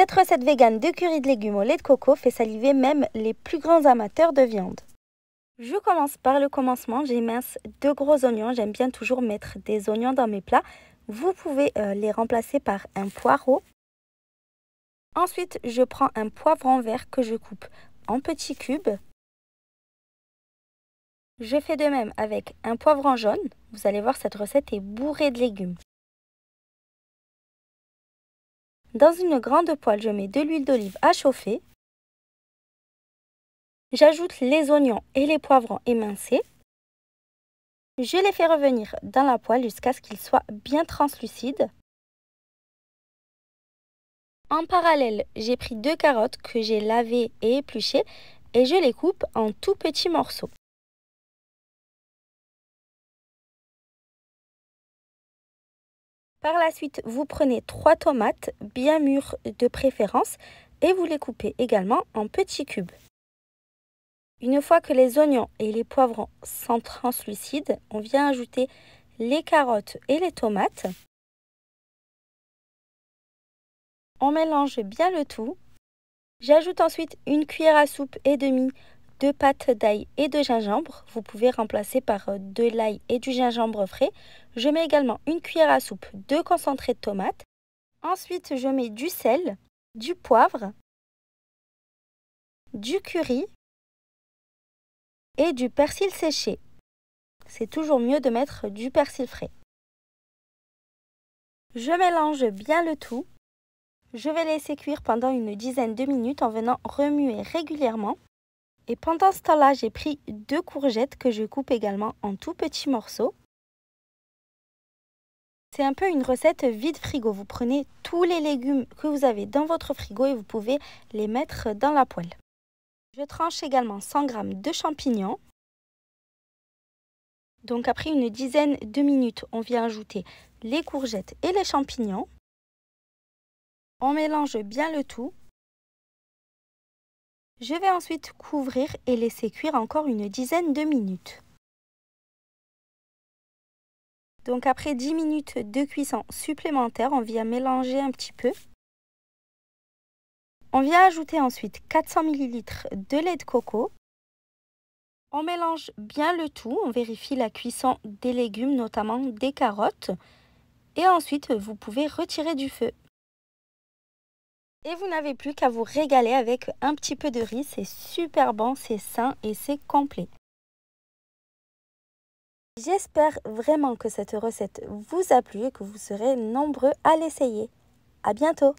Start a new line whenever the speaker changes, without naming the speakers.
Cette recette végane de curry de légumes au lait de coco fait saliver même les plus grands amateurs de viande. Je commence par le commencement, j'émince deux gros oignons, j'aime bien toujours mettre des oignons dans mes plats. Vous pouvez euh, les remplacer par un poireau. Ensuite, je prends un poivron vert que je coupe en petits cubes.
Je fais de même avec un poivron jaune. Vous allez voir, cette recette est bourrée de légumes. Dans une grande poêle, je mets de l'huile d'olive à chauffer. J'ajoute les oignons et les poivrons émincés. Je les fais revenir dans la poêle jusqu'à ce qu'ils soient bien translucides. En parallèle, j'ai pris deux carottes que j'ai lavées et épluchées et je les coupe en tout petits morceaux. Par la suite, vous prenez trois tomates bien mûres de
préférence et vous les coupez également en petits cubes. Une fois que les oignons et les poivrons sont translucides, on vient ajouter les carottes et les tomates. On mélange bien le tout. J'ajoute ensuite une cuillère à soupe et demie deux pâtes d'ail et de gingembre. Vous pouvez remplacer par euh, de l'ail et du gingembre frais. Je mets également une cuillère à soupe de concentré de tomate. Ensuite, je mets du sel,
du poivre, du curry et du persil séché. C'est toujours mieux de mettre du persil frais.
Je mélange bien le tout. Je vais laisser cuire pendant une dizaine de minutes en venant remuer régulièrement. Et pendant ce temps-là, j'ai pris deux courgettes que je coupe également en tout petits morceaux. C'est un peu une recette vide frigo. Vous prenez tous les légumes que vous avez dans votre frigo et vous pouvez les mettre dans la poêle. Je tranche également 100 g de champignons. Donc après une dizaine de minutes, on vient ajouter les courgettes et les champignons. On mélange
bien le tout je vais ensuite couvrir et laisser cuire encore une dizaine de minutes. Donc
après 10 minutes de cuisson supplémentaire, on vient mélanger un petit peu. On vient ajouter ensuite 400 ml de lait de coco. On mélange bien le tout, on vérifie la cuisson des légumes, notamment des carottes. Et ensuite, vous pouvez retirer du feu. Et vous n'avez plus qu'à vous régaler avec un petit peu de riz, c'est super bon, c'est sain et c'est complet. J'espère vraiment que cette recette
vous a plu et que vous serez nombreux à l'essayer. À bientôt